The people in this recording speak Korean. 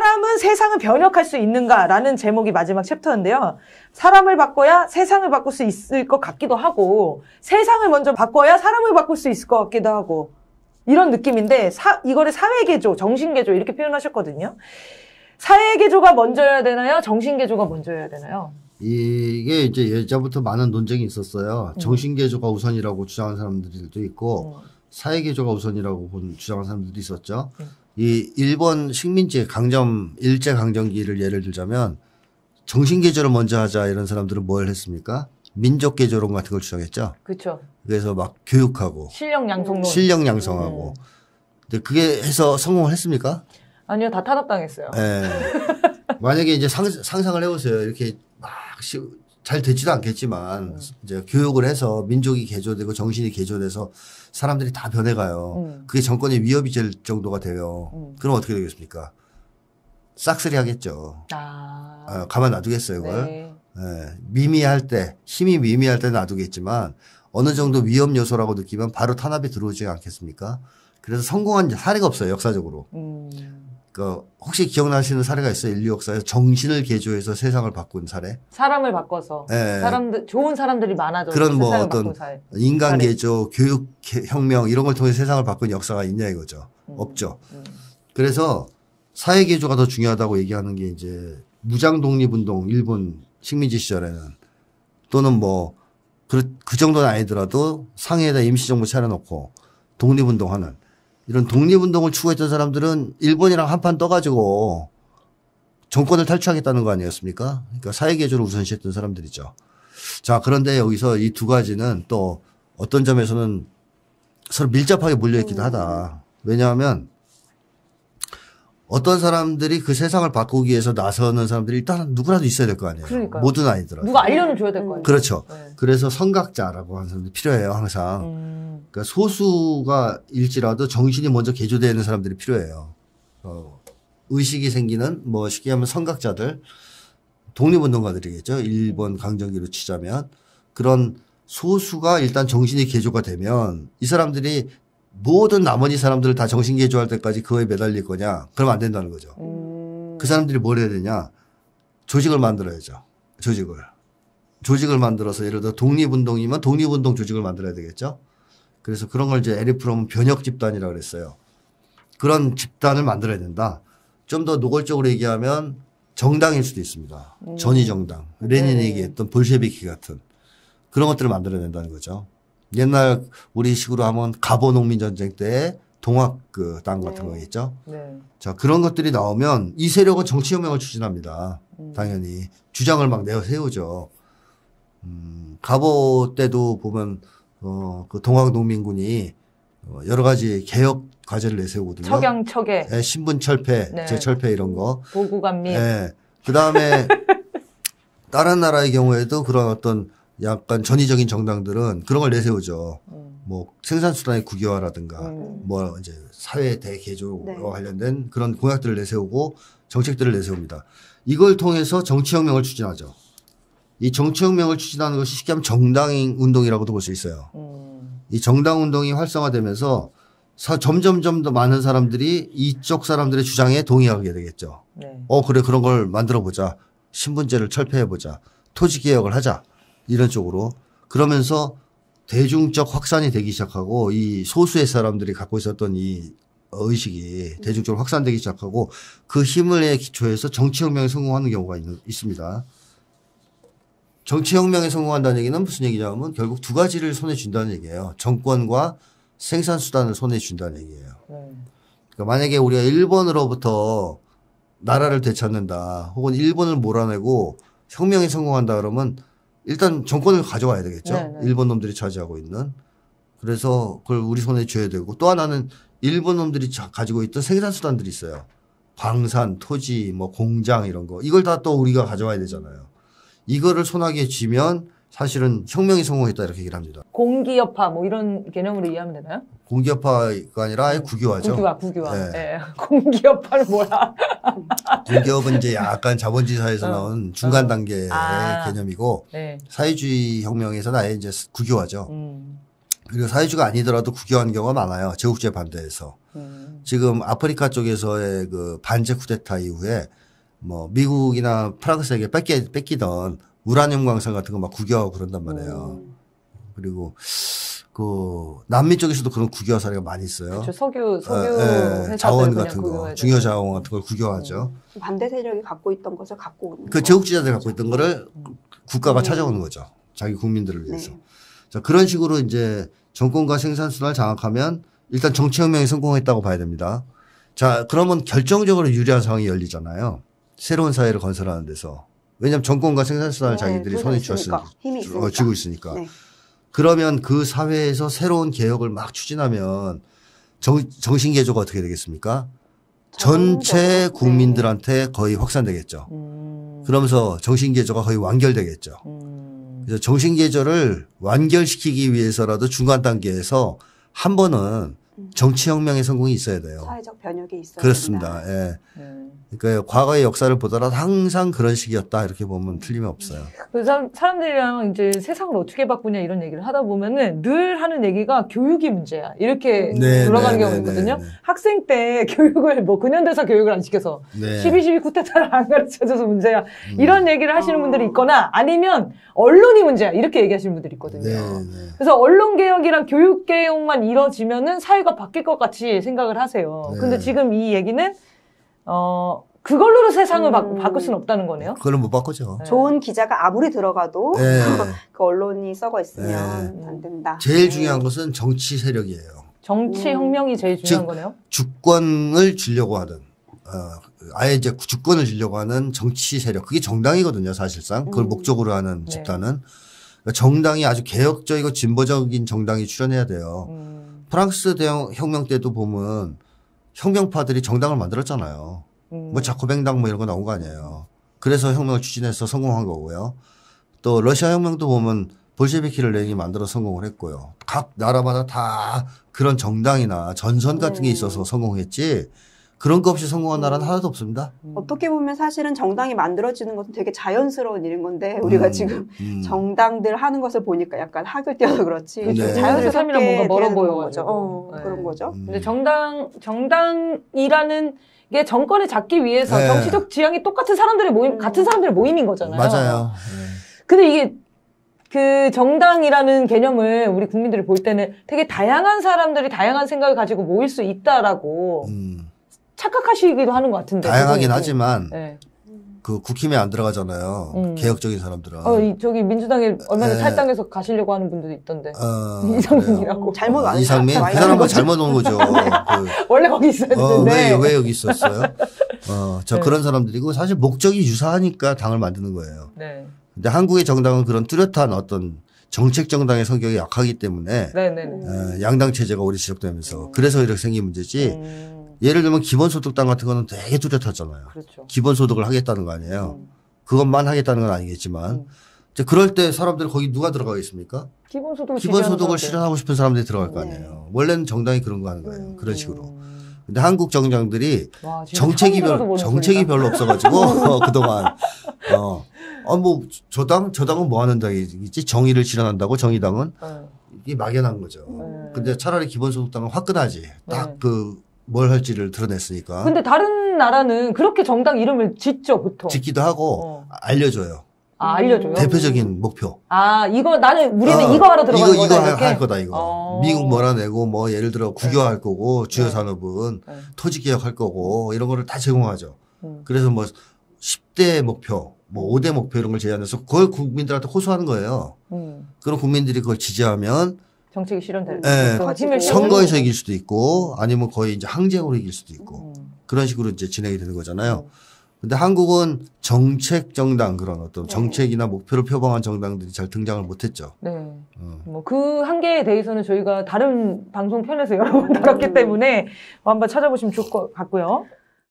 사람은 세상을 변혁할 수 있는가라는 제목이 마지막 챕터인데요. 사람을 바꿔야 세상을 바꿀 수 있을 것 같기도 하고, 세상을 먼저 바꿔야 사람을 바꿀 수 있을 것 같기도 하고, 이런 느낌인데, 사, 이거를 사회개조, 정신개조 이렇게 표현하셨거든요. 사회개조가 먼저여야 되나요? 정신개조가 먼저여야 되나요? 이게 이제 예전부터 많은 논쟁이 있었어요. 음. 정신개조가 우선이라고 주장하는 사람들도 있고, 음. 사회개조가 우선이라고 주장하는 사람들도 있었죠. 음. 이 일본 식민지 강점 일제 강점기를 예를 들자면 정신 개조를 먼저 하자 이런 사람들은 뭘 했습니까? 민족 개조론 같은 걸 주장했죠. 그렇죠. 그래서 막 교육하고 실력 양성 실력 음. 양성하고 근데 그게 해서 성공을 했습니까? 아니요, 다 탄압당했어요. 네. 예. 만약에 이제 상, 상을 해보세요. 이렇게 막잘 되지도 않겠지만 네. 이제 교육을 해서 민족이 개조되고 정신이 개조돼서 사람들이 다 변해가요. 네. 그게 정권의 위협이 될 정도가 돼요. 네. 그럼 어떻게 되겠습니까? 싹쓸이 하겠죠. 아. 아 가만 놔두겠어요, 이걸. 네. 네. 미미할 때, 힘이 미미할 때 놔두겠지만 어느 정도 위험 요소라고 느끼면 바로 탄압이 들어오지 않겠습니까? 그래서 성공한 사례가 없어요, 역사적으로. 음. 그 혹시 기억나시는 사례가 있어요? 인류 역사에서 정신을 개조해서 세상을 바꾼 사례? 사람을 바꿔서 네. 사람들 좋은 사람들이 많아져 그런 뭐 어떤 인간 사례. 개조, 교육 혁명 이런 걸 통해 세상을 바꾼 역사가 있냐 이거죠. 음. 없죠. 음. 그래서 사회 개조가 더 중요하다고 얘기하는 게 이제 무장 독립 운동 일본 식민지 시절에는 또는 뭐그그 정도는 아니더라도 상해에다 임시정부 차려놓고 독립운동하는 이런 독립운동을 추구했던 사람들은 일본이랑 한판 떠가지고 정권을 탈취하겠다는 거 아니었습니까? 그러니까 사회개조를 우선시했던 사람들이죠. 자, 그런데 여기서 이 두 가지는 또 어떤 점에서는 서로 밀접하게 몰려있기도 음. 하다. 왜냐하면 어떤 사람들이 그 세상을 바꾸기 위해서 나서는 사람들이 일단 누구라도 있어야 될 거 아니에요. 그러니까요. 모든 아이들한테. 누가 알려 줘야 될 거예요. 그렇죠. 네. 그래서 선각자라고 하는 사람들이 필요해요, 항상. 음. 그러니까 소수가 일지라도 정신이 먼저 개조되는 사람들이 필요해요. 어, 의식이 생기는 뭐 쉽게 하면 선각자들, 독립운동가들이겠죠. 일본 강정기로 치자면 그런 소수가 일단 정신이 개조가 되면 이 사람들이 모든 나머지 사람들을 다 정신개조할 때까지 그거에 매달릴 거냐? 그럼 안 된다는 거죠. 음. 그 사람들이 뭘 해야 되냐? 조직을 만들어야죠. 조직을. 조직을 만들어서 예를 들어 독립운동이면 독립운동 조직을 만들어야 되겠죠. 그래서 그런 걸 이제 에리프롬 변혁 집단이라고 그랬어요. 그런 집단을 만들어야 된다. 좀 더 노골적으로 얘기하면 정당일 수도 있습니다. 음. 전위 정당. 레닌이 네. 얘기했던 볼셰비키 같은 그런 것들을 만들어야 된다는 거죠. 옛날 우리식으로 하면 갑오 농민 전쟁 때 동학 그땅 같은 네. 거 있죠. 네. 자 그런 것들이 나오면 이 세력은 정치 혁명을 추진합니다. 음. 당연히 주장을 막 내어 세우죠. 음, 갑오 때도 보면 어 그 동학 농민군이 어, 여러 가지 개혁 과제를 내세우거든요. 척양 척에 네, 예, 신분 철폐, 네. 재철폐 이런 거. 보고감리. 네. 예. 그 다음에 다른 나라의 경우에도 그런 어떤 약간 전위적인 정당들은 그런 걸 내세우죠. 어. 뭐 생산수단의 국유화라든가 어. 뭐 이제 사회 대개조와 네. 관련된 그런 공약들을 내세우고 정책들을 내세웁니다. 이걸 통해서 정치혁명을 추진하죠. 이 정치혁명을 추진하는 것이 쉽게 하면 정당 인 운동이라고도 볼 수 있어요. 어. 이 정당 운동이 활성화되면서 점점점 더 많은 사람들이 이쪽 사람들의 주장에 동의하게 되겠죠. 네. 어 그래 그런 걸 만들어 보자. 신분제를 철폐해 보자. 토지 개혁을 하자. 이런 쪽으로 그러면서 대중적 확산이 되기 시작하고 이 소수의 사람들이 갖고 있었던 이 의식이 대중적으로 확산되기 시작하고 그 힘을 기초해서 정치혁명에 성공하는 경우가 있, 습니다 정치혁명에 성공한다는 얘기는 무슨 얘기냐면 결국 두 가지를 손에 쥔다는 얘기예요. 정권과 생산수단을 손에 쥔다는 얘기예요. 네. 그러니까 만약에 우리가 일본으로부터 나라를 되찾는다 혹은 일본을 몰아내고 혁명에 성공한다 그러면 일단 정권을 가져와야 되겠죠. 네네. 네. 일본 놈들이 차지하고 있는. 그래서 그걸 우리 손에 쥐어야 되고 또 하나는 일본 놈들이 가지고 있던 생산 수단들이 있어요. 광산, 토지, 뭐 공장 이런 거. 이걸 다 또 우리가 가져와야 되잖아요. 이거를 손아귀에 쥐면 사실은 혁명이 성공했다 이렇게 얘기를 합니다. 공기업화 뭐 이런 개념으로 이해하면 되나요? 공기업화가 아니라 아예 국유화죠. 국유화, 국유화. 네. 네. 공기업화는 뭐야? 공기업은 이제 약간 자본주의 사회에서 어. 나온 중간 어. 단계의 아. 개념이고 네. 사회주의 혁명에서는 아예 이제 국유화죠. 음. 그리고 사회주의가 아니더라도 국유한 화 경우가 많아요. 제국주의 반대에서. 음. 지금 아프리카 쪽에서의 그 반제 쿠데타 이후에 뭐 미국이나 프랑스에게 뺏기, 뺏기던 우라늄 광산 같은 거 막 구경하고 그런단 말이에요. 음. 그리고 그 남미 쪽에서도 그런 국여 사례가 많이 있어요. 그렇죠. 석유, 예, 석유 에, 예, 에, 자원 같은 거, 중요 자원 같은 걸구경하죠 음. 네. 반대 세력이 갖고 있던 것을 갖고 오는. 그 제국주의자들이 갖고 있던 거를 음. 국가가 음. 찾아오는 거죠. 자기 국민들을 네. 위해서. 네. 자 그런 식으로 이제 정권과 생산수단을 장악하면 일단 정치혁명이 성공했다고 봐야 됩니다. 자 그러면 결정적으로 유리한 상황이 열리잖아요. 새로운 사회를 건설하는 데서 왜냐하면 정권과 생산수단을 네, 자기들이 손에 쥐었으니 어, 쥐고 있으니까. 네. 그러면 그 사회에서 새로운 개혁을 막 추진하면 정, 정신개조가 어떻게 되겠습니까? 전체 네. 국민들한테 거의 확산되겠죠. 음. 그러면서 정신개조가 거의 완결되겠죠. 음. 그래서 정신개조를 완결시키기 위해서라도 중간 단계에서 한 번은 음. 정치혁명의 성공이 있어야 돼요. 사회적 변혁이 있어야 그렇습니다. 된다. 예. 음. 그러니까 과거의 역사를 보더라도 항상 그런 식이었다 이렇게 보면 음. 틀림이 없어요. 그 사람, 사람들이랑 이제 세상을 어떻게 바꾸냐 이런 얘기를 하다 보면은 늘 하는 얘기가 교육이 문제야 이렇게 음. 네, 돌아가는 네, 경우가 네, 있거든요. 네, 네, 네, 학생 때 교육을 뭐 근현대사 교육을 안 시켜서 12.12 쿠데타를 안 가르쳐줘서 문제야 음. 이런 얘기를 하시는 아. 분들이 있거나 아니면 언론이 문제야 이렇게 얘기하시는 분들이 있거든요. 그래서 언론 개혁이랑 교육 개혁만 이뤄지면은 사회가 사가 바뀔 것 같이 생각을 하세요. 네. 근데 지금 이 얘기는 어그걸로 세상을 음. 바, 꿀 수는 없다는 거네요. 그걸못 바꾸죠. 네. 좋은 기자가 아무리 들어가도 네. 그 언론이 썩어 있으면 네. 안 된다. 제일 네. 중요한 것은 정치 세력이에요. 정치 음. 혁명이 제일 중요한 거네요. 주권을 주려고 하는 어, 아예 이제 주권을 주려고 하는 정치 세력 그게 정당이거든요 사실상 그걸 음. 목적으로 하는 네. 집단은 그러니까 정당이 아주 개혁적이고 진보적인 정당이 출연해야 돼요. 음. 프랑스 대혁명 때도 보면 혁명파들이 정당을 만들었잖아요. 음. 뭐 자코뱅당 뭐 이런 거 나온 거 아니에요. 그래서 혁명을 추진해서 성공한 거고요. 또 러시아 혁명도 보면 볼셰비키를 내기 만들어 성공을 했고요. 각 나라마다 다 그런 정당이나 전선 같은 게 음. 있어서 성공했지 그런 거 없이 성공한 나라는 하나도 없습니다. 음. 어떻게 보면 사실은 정당이 만들어지는 것은 되게 자연스러운 일인 건데 음, 우리가 음, 지금 음. 정당들 하는 것을 보니까 약간 학을 뛰어서 그렇지 네. 자연스럽게 멀어 보여 거죠. 어, 네. 그런 거죠. 음. 근데 정당 정당이라는 게 정권을 잡기 위해서 네. 정치적 지향이 똑같은 사람들의 모임 음. 같은 사람들의 모임인 거잖아요. 맞아요. 근데 이게 그 정당이라는 개념을 우리 국민들이 볼 때는 되게 다양한 사람들이 다양한 생각을 가지고 모일 수 있다라고 음. 착각하시기도 하는 것 같은데. 다양하긴 그건. 하지만 네. 그 국힘에 안 들어가잖아요. 그 음. 개혁적인 사람들은. 어, 저기 민주당에 얼마 전에 네. 탈당해서 가시려고 하는 분들도 있던데. 어, 이상민이라고. 잘못 안 이상민? 그 사람은 잘못 온 거죠. 그, 원래 거기 있었는데. 어, 왜, 왜 여기 있었어요? 어, 저 네. 그런 사람들이고 사실 목적이 유사하니까 당을 만드는 거예요. 네. 근데 한국의 정당은 그런 뚜렷한 어떤 정책 정당의 성격이 약하기 때문에 네, 네, 네. 어, 양당 체제가 오래 지속되면서 그래서 이렇게 생긴 문제지 음. 예를 들면 기본소득당 같은 거는 되게 뚜렷하잖아요. 그렇죠. 기본소득을 하겠다는 거 아니에요. 음. 그것만 하겠다는 건 아니겠지만 음. 이제 그럴 때 사람들 거기 누가 들어가겠습니까? 기본소득 기본소득을 실현하고 싶은 사람들이 들어갈 거 네. 아니에요. 네. 원래는 정당이 그런 거 하는 거예요. 음. 그런 식으로. 근데 한국 정당들이 와, 정책이 별 정책이 별로 없어가지고 어, 그동안 어, 어뭐 아, 저당 저당은 뭐 하는 당이지 정의를 실현한다고 정의당은 네. 이게 막연한 거죠. 네. 근데 차라리 기본소득당은 화끈하지. 딱그 네. 그뭘 할지를 드러냈으니까. 근데 다른 나라는 그렇게 정당 이름을 짓죠, 보통. 짓기도 하고 어. 알려줘요. 아, 알려줘요. 대표적인 목표. 아, 이거 나는 우리는 어, 이거 하러 들어가는 거다 이거 이렇할 거다 이거. 어. 미국 뭐 몰아내고 뭐 예를 들어 국유화할 네. 거고 주요 네. 산업은 네. 토지 개혁할 거고 이런 거를 다 제공하죠. 음. 그래서 뭐 10대 목표, 뭐 5대 목표 이런 걸 제안해서 그걸 국민들한테 호소하는 거예요. 음. 그럼 국민들이 그걸 지지하면 정책이 실현될 예. 네. 힘을 네. 선거에서 이길 수도 있고 아니면 거의 이제 항쟁으로 이길 수도 있고 음. 그런 식으로 이제 진행이 되는 거잖아요. 음. 근데 한국은 정책 정당 그런 어떤 네. 정책이나 목표를 표방한 정당들이 잘 등장을 못했죠. 네. 어. 뭐그 한계에 대해서는 저희가 다른 방송 편에서 여러 번 다뤘기 음. 때문에 한번 찾아보시면 좋을 것 같고요.